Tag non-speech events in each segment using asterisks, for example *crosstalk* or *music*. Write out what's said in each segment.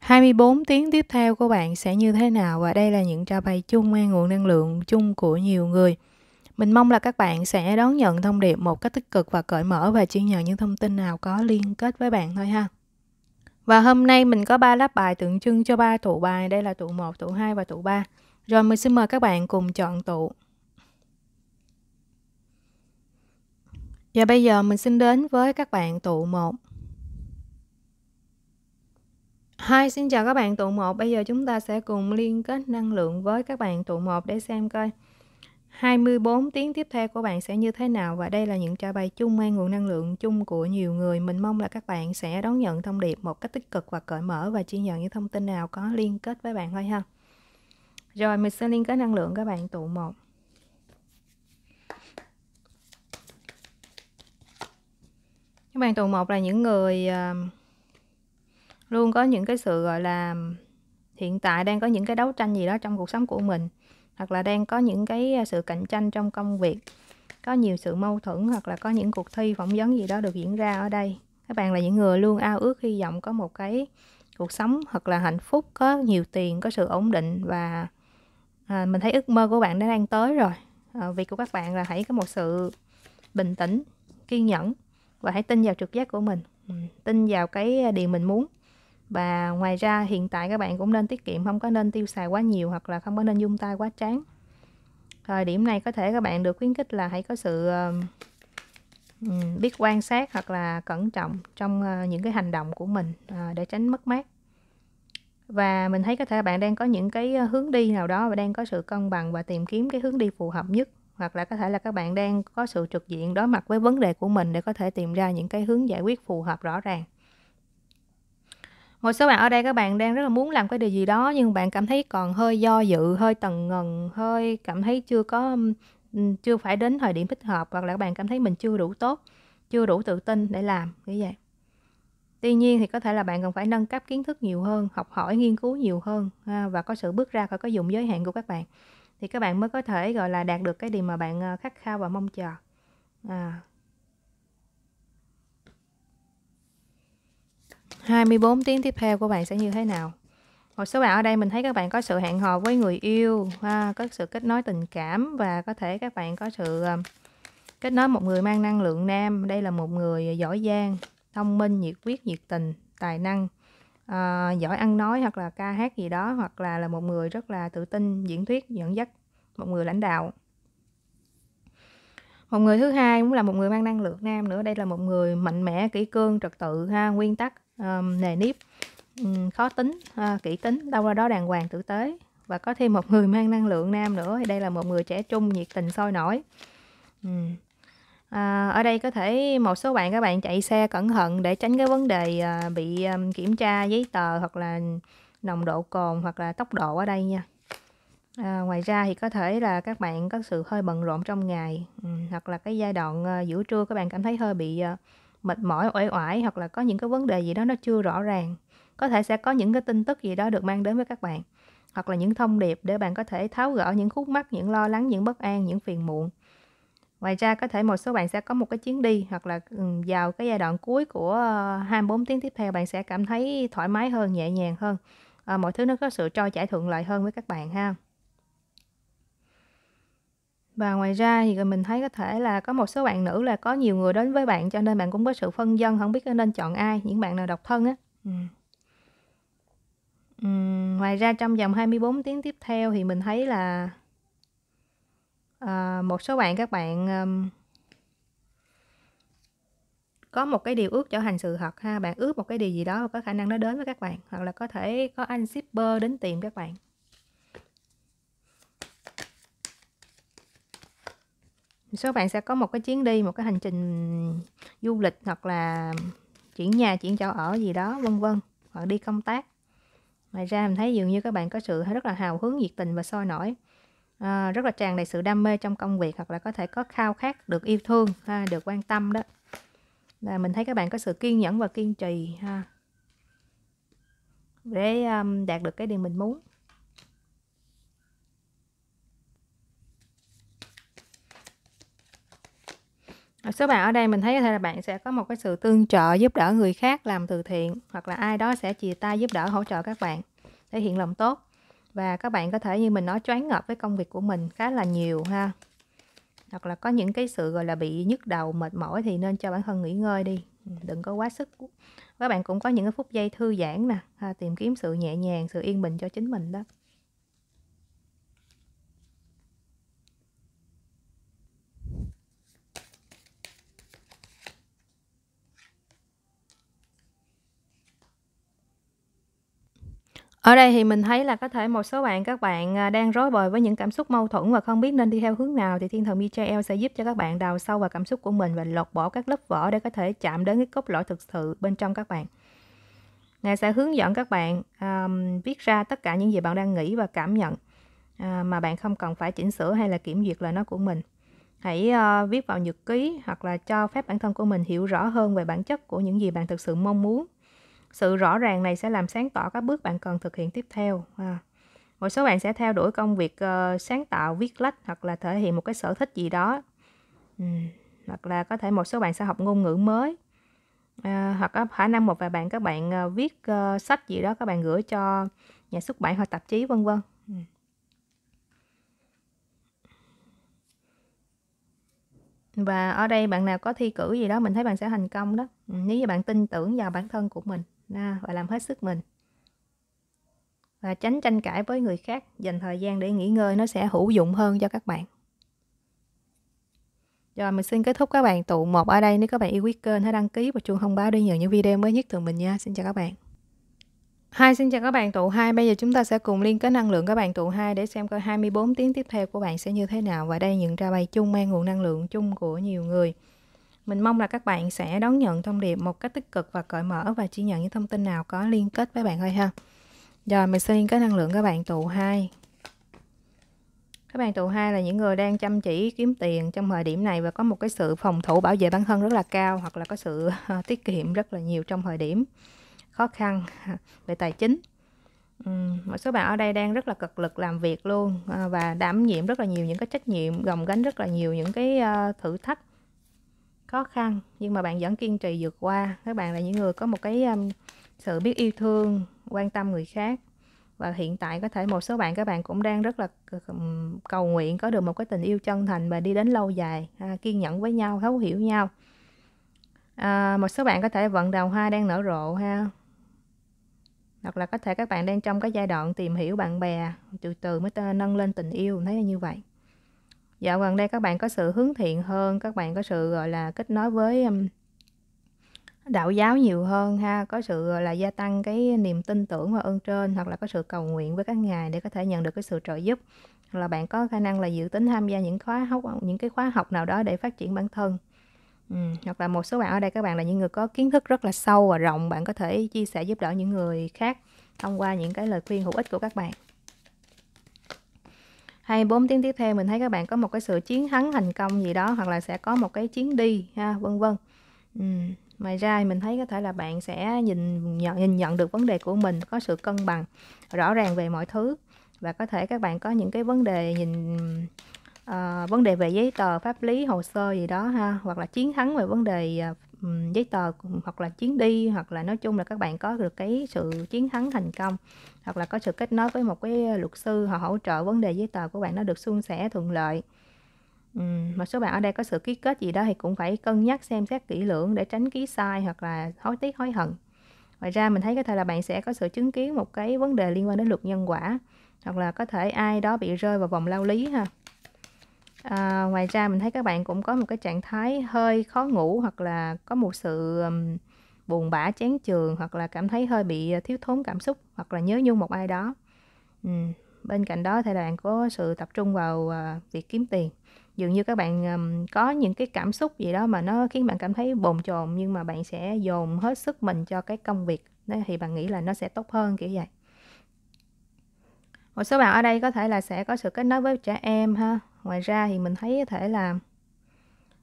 24 tiếng tiếp theo của bạn sẽ như thế nào và đây là những trả bài chung hay nguồn năng lượng chung của nhiều người. Mình mong là các bạn sẽ đón nhận thông điệp một cách tích cực và cởi mở và chỉ nhận những thông tin nào có liên kết với bạn thôi ha. Và hôm nay mình có ba lớp bài tượng trưng cho ba tụ bài, đây là tụ 1, tụ 2 và tụ 3. Rồi mình xin mời các bạn cùng chọn tụ. Và bây giờ mình xin đến với các bạn tụ 1. Hi, xin chào các bạn tụ 1. Bây giờ chúng ta sẽ cùng liên kết năng lượng với các bạn tụ 1 để xem coi 24 tiếng tiếp theo của bạn sẽ như thế nào và đây là những trả bài chung mang nguồn năng lượng chung của nhiều người. Mình mong là các bạn sẽ đón nhận thông điệp một cách tích cực và cởi mở và chia nhận những thông tin nào có liên kết với bạn thôi ha. Rồi mình sẽ liên kết năng lượng các bạn tụ 1. Các bạn tụ 1 là những người uh, luôn có những cái sự gọi là hiện tại đang có những cái đấu tranh gì đó trong cuộc sống của mình hoặc là đang có những cái à, sự cạnh tranh trong công việc có nhiều sự mâu thuẫn hoặc là có những cuộc thi phỏng vấn gì đó được diễn ra ở đây các bạn là những người luôn ao ước hy vọng có một cái cuộc sống hoặc là hạnh phúc có nhiều tiền có sự ổn định và à, mình thấy ước mơ của bạn đã đang tới rồi à, việc của các bạn là hãy có một sự bình tĩnh kiên nhẫn và hãy tin vào trực giác của mình ừ, tin vào cái à, điều mình muốn và ngoài ra hiện tại các bạn cũng nên tiết kiệm không có nên tiêu xài quá nhiều hoặc là không có nên dung tay quá tráng thời điểm này có thể các bạn được khuyến khích là hãy có sự biết quan sát hoặc là cẩn trọng trong ờ, những cái hành động của mình ờ, để tránh mất mát và mình thấy có thể bạn đang có những cái ờ, hướng đi nào đó và đang có sự cân bằng và tìm kiếm cái hướng đi phù hợp nhất hoặc là có thể là các bạn đang có sự trực diện đối mặt với vấn đề của mình để có thể tìm ra những cái hướng giải quyết phù hợp rõ ràng một số bạn ở đây các bạn đang rất là muốn làm cái điều gì đó nhưng bạn cảm thấy còn hơi do dự hơi tần ngần hơi cảm thấy chưa có chưa phải đến thời điểm thích hợp hoặc là các bạn cảm thấy mình chưa đủ tốt chưa đủ tự tin để làm như vậy tuy nhiên thì có thể là bạn cần phải nâng cấp kiến thức nhiều hơn học hỏi nghiên cứu nhiều hơn và có sự bước ra khỏi cái vùng giới hạn của các bạn thì các bạn mới có thể gọi là đạt được cái điều mà bạn ờ, khát khao và mong chờ à, 24 tiếng tiếp theo của bạn sẽ như thế nào một số bạn ở đây mình thấy các bạn có sự hẹn hò với người yêu ha, có sự kết nối tình cảm và có thể các bạn có sự ờ, kết nối một người mang năng lượng nam đây là một người giỏi giang thông minh nhiệt huyết, nhiệt tình tài năng à, giỏi ăn nói hoặc là ca hát gì đó hoặc là là một người rất là tự tin diễn thuyết dẫn dắt một người lãnh đạo một người thứ hai cũng là một người mang năng lượng nam nữa đây là một người mạnh mẽ kỹ cương trật tự ha nguyên tắc um, nề nếp um, khó tính uh, kỹ tính đâu ra đó đàng hoàng tử tế và có thêm một người mang năng lượng nam nữa thì đây là một người trẻ trung nhiệt tình sôi nổi um. À, ở đây có thể một số bạn các bạn chạy xe cẩn thận để tránh cái vấn đề à, bị à, kiểm tra giấy tờ hoặc là nồng độ cồn hoặc là tốc độ ở đây nha à, ngoài ra thì có thể là các bạn có sự hơi bận rộn trong ngày ừ, hoặc là cái giai đoạn à, giữa trưa các bạn cảm thấy hơi bị à, mệt mỏi uể oải hoặc là có những cái vấn đề gì đó nó chưa rõ ràng có thể sẽ có những cái tin tức gì đó được mang đến với các bạn hoặc là những thông điệp để bạn có thể tháo gỡ những khúc mắc những lo lắng những bất an những phiền muộn ngoài ra có thể một số bạn sẽ có một cái chuyến đi hoặc là vào cái giai đoạn cuối của 24 ờ, tiếng tiếp theo bạn sẽ cảm thấy thoải mái hơn nhẹ nhàng hơn à, mọi thứ nó có sự trôi chảy thuận lợi hơn với các bạn ha và ngoài ra thì mình thấy có thể là có một số bạn nữ là có nhiều người đến với bạn cho nên bạn cũng có sự phân dân không biết nên chọn ai, những bạn nào độc thân á. Ừm. Ừm, ngoài ra trong vòng 24 tiếng tiếp theo thì mình thấy là, ờ, một số bạn các bạn, ờm có một cái điều ước trở thành sự thật ha, bạn ước một cái điều gì đó có khả năng nó đến với các bạn, hoặc là có thể có anh shipper đến tìm các bạn. số bạn sẽ có một cái chuyến đi một cái hành trình du lịch hoặc là chuyển nhà chuyển chỗ ở gì đó vân vân hoặc đi công tác ngoài ra mình thấy dường như các bạn có sự rất là hào hứng nhiệt tình và sôi nổi à, rất là tràn đầy sự đam mê trong công việc hoặc là có thể có khao khát được yêu thương ha, được quan tâm đó là mình thấy các bạn có sự kiên nhẫn và kiên trì ha để um, đạt được cái điều mình muốn số bạn ở đây mình thấy có thể là bạn sẽ có một cái sự tương trợ giúp đỡ người khác làm từ thiện hoặc là ai đó sẽ chia tay giúp đỡ hỗ trợ các bạn thể hiện lòng tốt và các bạn có thể như mình nói choáng ngợp với công việc của mình khá là nhiều ha hoặc là có những cái sự gọi là bị nhức đầu mệt mỏi thì nên cho bản thân nghỉ ngơi đi đừng có quá sức các bạn cũng có những cái phút giây thư giãn nè ha, tìm kiếm sự nhẹ nhàng sự yên bình cho chính mình đó Ở đây thì mình thấy là có thể một số bạn các bạn, à, đang rối bời với những cảm xúc mâu thuẫn và không biết nên đi theo hướng nào thì thiên thần Michael sẽ giúp cho các bạn đào sâu vào cảm xúc của mình và lột bỏ các lớp vỏ để có thể chạm đến cái cốt lõi thực sự bên trong các bạn. Ngài sẽ hướng dẫn các bạn um, viết ra tất cả những gì bạn đang nghĩ và cảm nhận à, mà bạn không cần phải chỉnh sửa hay là kiểm duyệt lời nói của mình. Hãy uh, viết vào nhật ký hoặc là cho phép bản thân của mình hiểu rõ hơn về bản chất của những gì bạn thực sự mong muốn sự rõ ràng này sẽ làm sáng tỏ các bước bạn cần thực hiện tiếp theo à. một số bạn sẽ theo đuổi công việc uh, sáng tạo viết lách hoặc là thể hiện một cái sở thích gì đó ừ. hoặc là có thể một số bạn sẽ học ngôn ngữ mới à, hoặc có khả năng một vài bạn các bạn uh, viết uh, sách gì đó các bạn gửi cho nhà xuất bản hoặc tạp chí vân vân ừ. và ở đây bạn nào có thi cử gì đó mình thấy bạn sẽ thành công đó ừ, nếu như bạn tin tưởng vào bản thân của mình à, và làm hết sức mình và tránh tranh cãi với người khác dành thời gian để nghỉ ngơi nó sẽ hữu dụng hơn cho các bạn rồi mình xin kết thúc các bạn tụ một ở đây nếu các bạn yêu quý kênh hãy đăng ký và chuông thông báo để nhận những video mới nhất từ mình nha xin chào các bạn hai xin chào các bạn tụ hai Bây giờ chúng ta sẽ cùng liên kết năng lượng các bạn tụ hai để xem coi 24 tiếng tiếp theo của bạn sẽ như thế nào. Và đây những ra bài chung mang nguồn năng lượng chung của nhiều người. Mình mong là các bạn sẽ đón nhận thông điệp một cách tích cực và cởi mở và chỉ nhận những thông tin nào có liên kết với bạn thôi ha. Rồi mình sẽ liên kết năng lượng các bạn tụ 2. Các bạn tụ 2 là những người đang chăm chỉ kiếm tiền trong thời điểm này và có một cái sự phòng thủ bảo vệ bản thân rất là cao hoặc là có sự ờ, tiết kiệm rất là nhiều trong thời điểm khó khăn *laughs* về tài chính. Ừ, một số bạn ở đây đang rất là cực lực làm việc luôn ờ, và đảm nhiệm rất là nhiều những cái trách nhiệm gồng gánh rất là nhiều những cái ờ, thử thách khó khăn nhưng mà bạn vẫn kiên trì vượt qua các bạn là những người có một cái um, sự biết yêu thương quan tâm người khác và hiện tại có thể một số bạn các bạn cũng đang rất là um, cầu nguyện có được một cái tình yêu chân thành và đi đến lâu dài à, kiên nhẫn với nhau thấu hiểu nhau à, một số bạn có thể vận đào hoa đang nở rộ ha hoặc là có thể các bạn đang trong cái giai đoạn tìm hiểu bạn bè từ từ mới nâng lên tình yêu thấy như vậy dạo gần đây các bạn có sự hướng thiện hơn các bạn có sự gọi là kết nối với đạo giáo nhiều hơn ha có sự là gia tăng cái niềm tin tưởng và ơn trên hoặc là có sự cầu nguyện với các ngài để có thể nhận được cái sự trợ giúp hoặc là bạn có khả năng là dự tính tham gia những khóa học những cái khóa học nào đó để phát triển bản thân ừ. hoặc là một số bạn ở đây các bạn là những người có kiến thức rất là sâu và rộng bạn có thể chia sẻ giúp đỡ những người khác thông qua những cái lời khuyên hữu ích của các bạn 24 tiếng tiếp theo mình thấy các bạn có một cái sự chiến thắng thành công gì đó hoặc là sẽ có một cái chuyến đi ha vân vân ngoài ra mình thấy có thể là bạn sẽ nhìn nhận nhìn nhận được vấn đề của mình có sự cân bằng rõ ràng về mọi thứ và có thể các bạn có những cái vấn đề nhìn uh, vấn đề về giấy tờ pháp lý hồ sơ gì đó ha hoặc là chiến thắng về vấn đề uh, giấy tờ hoặc là chuyến đi hoặc là nói chung là các bạn có được cái sự chiến thắng thành công hoặc là có sự kết nối với một cái luật sư họ hỗ trợ vấn đề giấy tờ của bạn nó được suôn sẻ thuận lợi một số bạn ở đây có sự ký kết gì đó thì cũng phải cân nhắc xem xét kỹ lưỡng để tránh ký sai hoặc là hối tiếc hối hận ngoài ra mình thấy có thể là bạn sẽ có sự chứng kiến một cái vấn đề liên quan đến luật nhân quả hoặc là có thể ai đó bị rơi vào vòng lao lý ha à, ngoài ra mình thấy các bạn cũng có một cái trạng thái hơi khó ngủ hoặc là có một sự um, buồn bã chán trường hoặc là cảm thấy hơi bị thiếu thốn cảm xúc hoặc là nhớ nhung một ai đó ừ. bên cạnh đó thì bạn có sự tập trung vào uh, việc kiếm tiền dường như các bạn um, có những cái cảm xúc gì đó mà nó khiến bạn cảm thấy bồn chồn nhưng mà bạn sẽ dồn hết sức mình cho cái công việc đó thì bạn nghĩ là nó sẽ tốt hơn kiểu vậy một số bạn ở đây có thể là sẽ có sự kết nối với trẻ em ha ngoài ra thì mình thấy có thể là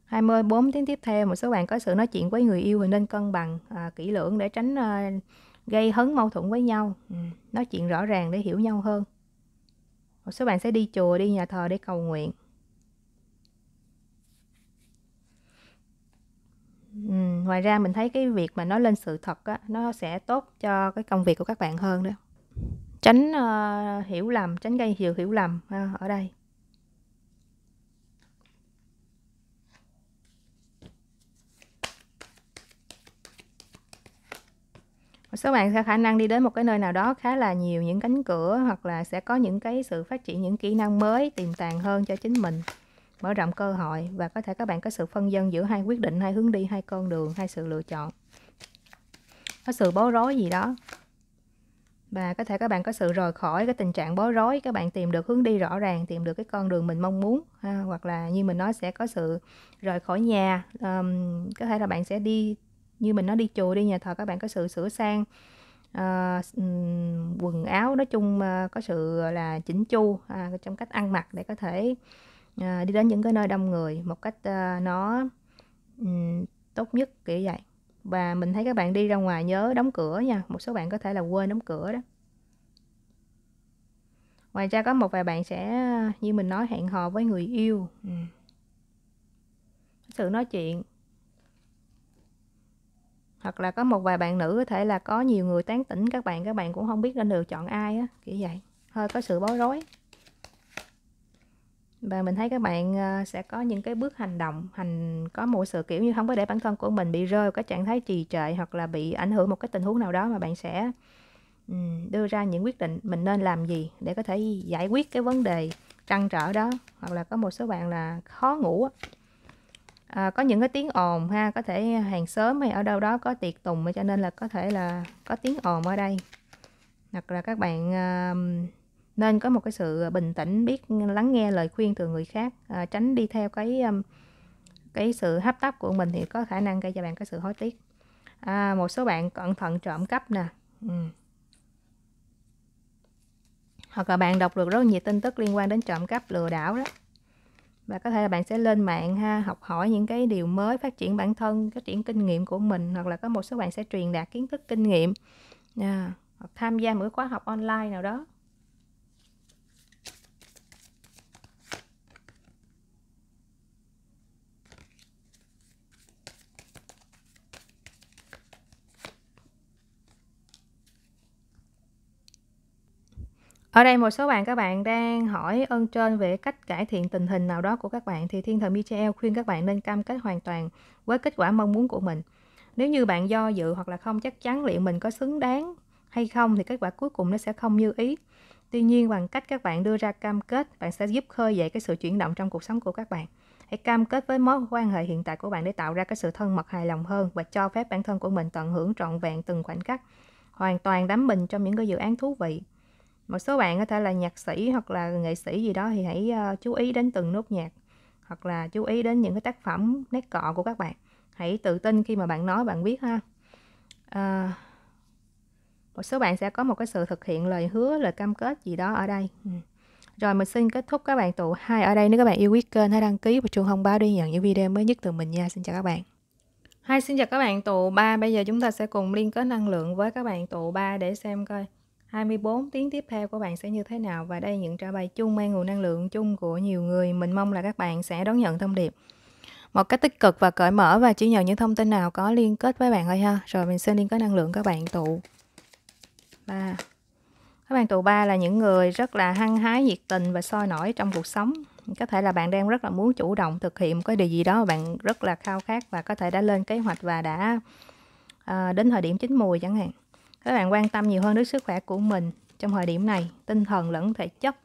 24 tiếng tiếp theo một số bạn có sự nói chuyện với người yêu thì nên cân bằng à, kỹ lưỡng để tránh à, gây hấn mâu thuẫn với nhau ừ. nói chuyện rõ ràng để hiểu nhau hơn một số bạn sẽ đi chùa đi nhà thờ để cầu nguyện ừ. ngoài ra mình thấy cái việc mà nói lên sự thật á, nó sẽ tốt cho cái công việc của các bạn hơn đó tránh uh, hiểu lầm tránh gây nhiều hiểu lầm ha, à, ở đây số bạn sẽ khả năng đi đến một cái nơi nào đó khá là nhiều những cánh cửa hoặc là sẽ có những cái sự phát triển những kỹ năng mới tiềm tàng hơn cho chính mình mở rộng cơ hội và có thể các bạn có sự phân dân giữa hai quyết định hai hướng đi hai con đường hai sự lựa chọn có sự bối rối gì đó và có thể các bạn có sự rời khỏi cái tình trạng bối rối các bạn tìm được hướng đi rõ ràng tìm được cái con đường mình mong muốn ha. hoặc là như mình nói sẽ có sự rời khỏi nhà um, có thể là bạn sẽ đi như mình nói đi chùa đi nhà thờ các bạn có sự sửa sang uh, quần áo nói chung uh, có sự là chỉnh chu uh, trong cách ăn mặc để có thể uh, đi đến những cái nơi đông người một cách uh, nó um, tốt nhất kiểu vậy và mình thấy các bạn đi ra ngoài nhớ đóng cửa nha một số bạn có thể là quên đóng cửa đó ngoài ra có một vài bạn sẽ như mình nói hẹn hò với người yêu ừ. sự nói chuyện hoặc là có một vài bạn nữ có thể là có nhiều người tán tỉnh các bạn các bạn cũng không biết nên lựa chọn ai á kiểu vậy hơi có sự bối rối và mình thấy các bạn ờ, sẽ có những cái bước hành động hành có một sự kiểu như không có để bản thân của mình bị rơi vào cái trạng thái trì trệ hoặc là bị ảnh hưởng một cái tình huống nào đó mà bạn sẽ đưa ra những quyết định mình nên làm gì để có thể giải quyết cái vấn đề trăn trở đó hoặc là có một số bạn là khó ngủ à, có những cái tiếng ồn ha có thể hàng xóm hay ở đâu đó có tiệc tùng cho nên là có thể là có tiếng ồn ở đây hoặc là các bạn à, nên có một cái sự bình tĩnh biết lắng nghe lời khuyên từ người khác à, tránh đi theo cái à, cái sự hấp tấp của mình thì có khả năng gây cho bạn cái sự hối tiếc à, một số bạn cẩn thận trộm cắp nè ừ. hoặc là bạn đọc được rất nhiều tin tức liên quan đến trộm cắp lừa đảo đó và có thể là bạn sẽ lên mạng ha học hỏi những cái điều mới phát triển bản thân phát triển kinh nghiệm của mình hoặc là có một số bạn sẽ truyền đạt kiến thức kinh nghiệm à, hoặc tham gia một khóa học online nào đó Ở đây một số bạn các bạn đang hỏi ơn trên về cách cải thiện tình hình nào đó của các bạn thì thiên thần Michael khuyên các bạn nên cam kết hoàn toàn với kết quả mong muốn của mình. Nếu như bạn do dự hoặc là không chắc chắn liệu mình có xứng đáng hay không thì kết quả cuối cùng nó sẽ không như ý. Tuy nhiên bằng cách các bạn đưa ra cam kết, bạn sẽ giúp khơi dậy cái sự chuyển động trong cuộc sống của các bạn. Hãy cam kết với mối quan hệ hiện tại của bạn để tạo ra cái sự thân mật hài lòng hơn và cho phép bản thân của mình tận hưởng trọn vẹn từng khoảnh khắc, hoàn toàn đắm mình trong những cái dự án thú vị một số bạn có thể là nhạc sĩ hoặc là nghệ sĩ gì đó thì hãy uh, chú ý đến từng nốt nhạc hoặc là chú ý đến những cái tác phẩm nét cọ của các bạn hãy tự tin khi mà bạn nói bạn biết ha à, một số bạn sẽ có một cái sự thực hiện lời hứa lời cam kết gì đó ở đây ừ. rồi mình xin kết thúc các bạn tụ hai ở đây nếu các bạn yêu quý kênh hãy đăng ký và chuông thông báo để nhận những video mới nhất từ mình nha xin chào các bạn hai xin chào các bạn tụ ba Bây giờ chúng ta sẽ cùng liên kết năng lượng với các bạn tụ ba để xem coi 24 tiếng tiếp theo của bạn sẽ như thế nào và đây những trả bài chung mang nguồn năng lượng chung của nhiều người. Mình mong là các bạn sẽ đón nhận thông điệp một cách tích cực và cởi mở và chỉ nhận những thông tin nào có liên kết với bạn thôi ha. Rồi mình xin liên kết năng lượng các bạn tụ ba. Các bạn tụ ba là những người rất là hăng hái, nhiệt tình và soi nổi trong cuộc sống. Có thể là bạn đang rất là muốn chủ động thực hiện một cái điều gì đó mà bạn rất là khao khát và có thể đã lên kế hoạch và đã à, đến thời điểm chín mùi chẳng hạn các bạn quan tâm nhiều hơn đến sức khỏe của mình trong thời điểm này tinh thần lẫn thể chất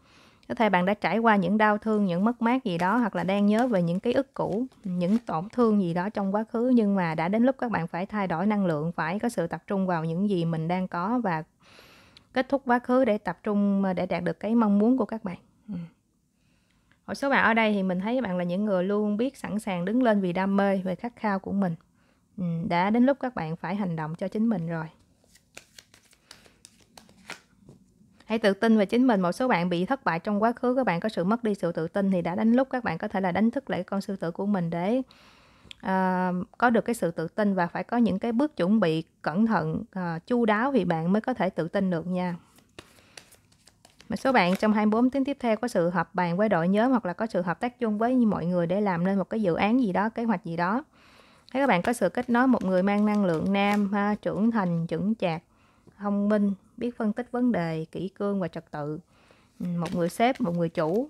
có thể bạn đã trải qua những đau thương những mất mát gì đó hoặc là đang nhớ về những ký ức cũ những tổn thương gì đó trong quá khứ nhưng mà đã đến lúc các bạn phải thay đổi năng lượng phải có sự tập trung vào những gì mình đang có và kết thúc quá khứ để tập trung để đạt được cái mong muốn của các bạn ừ. một số bạn ở đây thì mình thấy bạn là những người luôn biết sẵn sàng đứng lên vì đam mê về khát khao của mình ừ, đã đến lúc các bạn phải hành động cho chính mình rồi hãy tự tin về chính mình một số bạn bị thất bại trong quá khứ các bạn có sự mất đi sự tự tin thì đã đánh lúc các bạn có thể là đánh thức lại con sư tử của mình để uh, à, có được cái sự tự tin và phải có những cái bước chuẩn bị cẩn thận uh, chu đáo thì bạn mới có thể tự tin được nha một số bạn trong 24 tiếng tiếp theo có sự hợp bàn với đội nhóm hoặc là có sự hợp tác chung với mọi người để làm nên một cái dự án gì đó, kế hoạch gì đó. Thấy các bạn có sự kết nối một người mang năng lượng nam, ha, trưởng thành, chững chạc, thông minh biết phân tích vấn đề kỹ cương và trật tự ừ, một người sếp một người chủ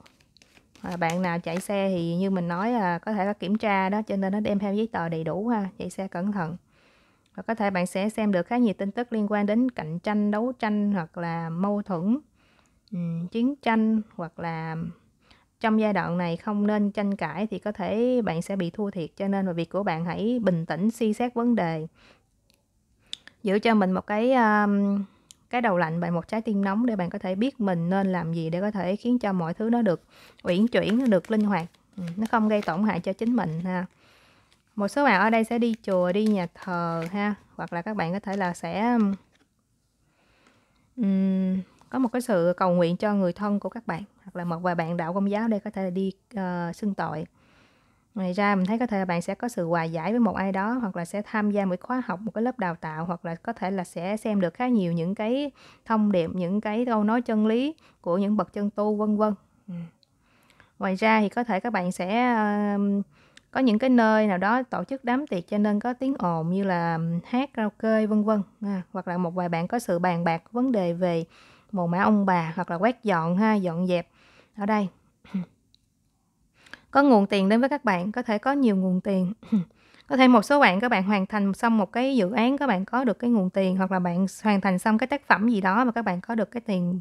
à, bạn nào chạy xe thì như mình nói là có thể là kiểm tra đó cho nên nó đem theo giấy tờ đầy đủ ha chạy xe cẩn thận và có thể bạn sẽ xem được khá nhiều tin tức liên quan đến cạnh tranh đấu tranh hoặc là mâu thuẫn ừ, chiến tranh hoặc là trong giai đoạn này không nên tranh cãi thì có thể bạn sẽ bị thua thiệt cho nên là việc của bạn hãy bình tĩnh suy xét vấn đề giữ cho mình một cái um, cái đầu lạnh và một trái tim nóng để bạn có thể biết mình nên làm gì để có thể khiến cho mọi thứ nó được uyển chuyển nó được linh hoạt ừ, nó không gây tổn hại cho chính mình ha một số bạn ở đây sẽ đi chùa đi nhà thờ ha hoặc là các bạn có thể là sẽ um, có một cái sự cầu nguyện cho người thân của các bạn hoặc là một vài bạn đạo công giáo đây có thể là đi uh, xưng tội Ngoài ra mình thấy có thể là bạn sẽ có sự hòa giải với một ai đó hoặc là sẽ tham gia một khóa học, một cái lớp đào tạo hoặc là có thể là sẽ xem được khá nhiều những cái thông điệp, những cái câu nói chân lý của những bậc chân tu vân vân. Ừ. Ngoài ra thì có thể các bạn sẽ có những cái nơi nào đó tổ chức đám tiệc cho nên có tiếng ồn như là hát karaoke vân vân hoặc là một vài bạn có sự bàn bạc vấn đề về mồ mã ông bà hoặc là quét dọn ha dọn dẹp ở đây có nguồn tiền đến với các bạn có thể có nhiều nguồn tiền *clears throat* có thể một số bạn các bạn hoàn thành xong một cái dự án các bạn có được cái nguồn tiền hoặc là bạn hoàn thành xong cái tác phẩm gì đó mà các bạn có được cái tiền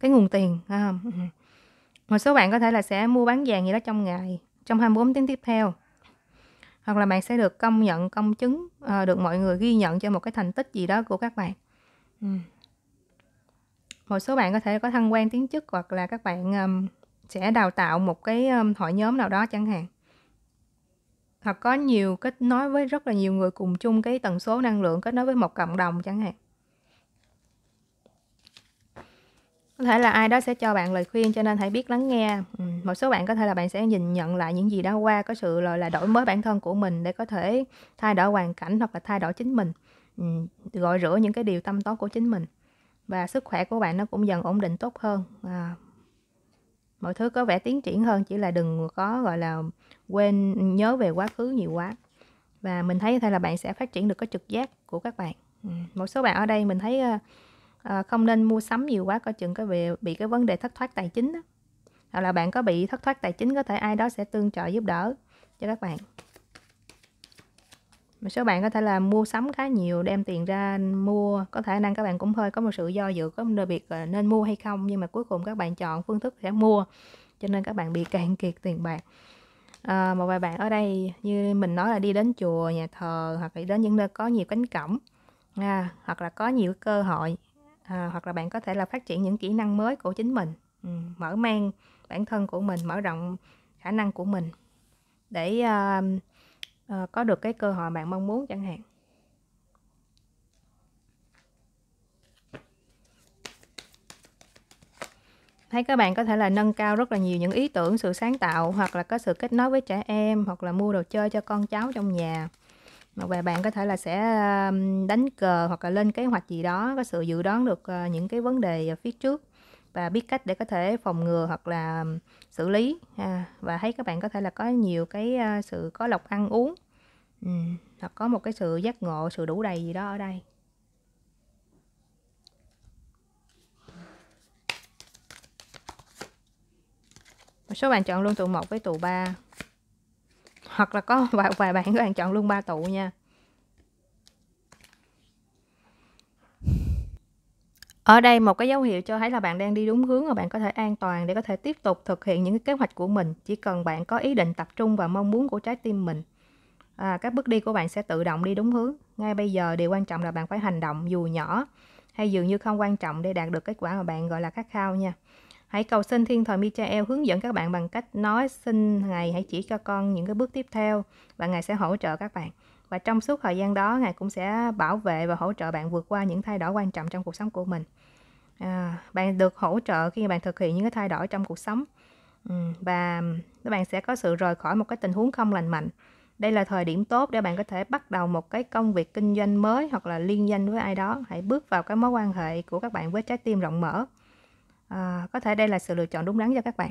cái nguồn tiền không? *laughs* một số bạn có thể là sẽ mua bán vàng gì đó trong ngày trong 24 tiếng tiếp theo hoặc là bạn sẽ được công nhận công chứng ờ, được mọi người ghi nhận cho một cái thành tích gì đó của các bạn ừ. một số bạn có thể có thăng quan tiến chức hoặc là các bạn um, sẽ đào tạo một cái hội nhóm nào đó chẳng hạn hoặc có nhiều kết nối với rất là nhiều người cùng chung cái tần số năng lượng kết nối với một cộng đồng chẳng hạn có thể là ai đó sẽ cho bạn lời khuyên cho nên hãy biết lắng nghe ừ, một số bạn có thể là bạn sẽ nhìn nhận lại những gì đã qua có sự là, là đổi mới bản thân của mình để có thể thay đổi hoàn cảnh hoặc là thay đổi chính mình ừ, gọi rửa những cái điều tâm tối của chính mình và sức khỏe của bạn nó cũng dần ổn định tốt hơn à, mọi thứ có vẻ tiến triển hơn chỉ là đừng có gọi là quên nhớ về quá khứ nhiều quá và mình thấy thế là bạn sẽ phát triển được cái trực giác của các bạn ừ, một số bạn ở đây mình thấy ờ, ờ, không nên mua sắm nhiều quá coi chừng có bị bị cái vấn đề thất thoát tài chính đó. hoặc là bạn có bị thất thoát tài chính có thể ai đó sẽ tương trợ giúp đỡ cho các bạn một số bạn có thể là mua sắm khá nhiều đem tiền ra mua có thể năng các bạn cũng hơi có một sự do dự có nơi biệt nên mua hay không nhưng mà cuối cùng các bạn chọn phương thức sẽ mua cho nên các bạn bị cạn kiệt tiền bạc à, một vài bạn ở đây như mình nói là đi đến chùa nhà thờ hoặc là đến những nơi có nhiều cánh cổng à, hoặc là có nhiều cơ hội à, hoặc là bạn có thể là phát triển những kỹ năng mới của chính mình ừ, mở mang bản thân của mình mở rộng khả năng của mình để uh, Ờ, có được cái cơ hội bạn mong muốn chẳng hạn thấy các bạn có thể là nâng cao rất là nhiều những ý tưởng sự sáng tạo hoặc là có sự kết nối với trẻ em hoặc là mua đồ chơi cho con cháu trong nhà mà về bạn có thể là sẽ đánh cờ hoặc là lên kế hoạch gì đó có sự dự đoán được ờ, những cái vấn đề phía trước và biết cách để có thể phòng ngừa hoặc là xử lý ha. và thấy các bạn có thể là có nhiều cái sự có lọc ăn uống ừ. hoặc có một cái sự giác ngộ sự đủ đầy gì đó ở đây một số bạn chọn luôn tụ 1 với tụ 3 hoặc là có *laughs* vài, vài bạn các bạn chọn luôn ba tụ nha Ở đây một cái dấu hiệu cho thấy là bạn đang đi đúng hướng và bạn có thể an toàn để có thể tiếp tục thực hiện những cái kế hoạch của mình. Chỉ cần bạn có ý định tập trung và mong muốn của trái tim mình. À, các bước đi của bạn sẽ tự động đi đúng hướng. Ngay bây giờ điều quan trọng là bạn phải hành động dù nhỏ hay dường như không quan trọng để đạt được kết quả mà bạn gọi là khát khao nha. Hãy cầu xin thiên thần Michael hướng dẫn các bạn bằng cách nói xin Ngài hãy chỉ cho con những cái bước tiếp theo và Ngài sẽ hỗ trợ các bạn và trong suốt thời gian đó ngài cũng sẽ bảo vệ và hỗ trợ bạn vượt qua những thay đổi quan trọng trong cuộc sống của mình à, bạn được hỗ trợ khi bạn thực hiện những cái thay đổi trong cuộc sống ừ, và các bạn sẽ có sự rời khỏi một cái tình huống không lành mạnh đây là thời điểm tốt để bạn có thể bắt đầu một cái công việc kinh doanh mới hoặc là liên doanh với ai đó hãy bước vào cái mối quan hệ của các bạn với trái tim rộng mở à, có thể đây là sự lựa chọn đúng đắn cho các bạn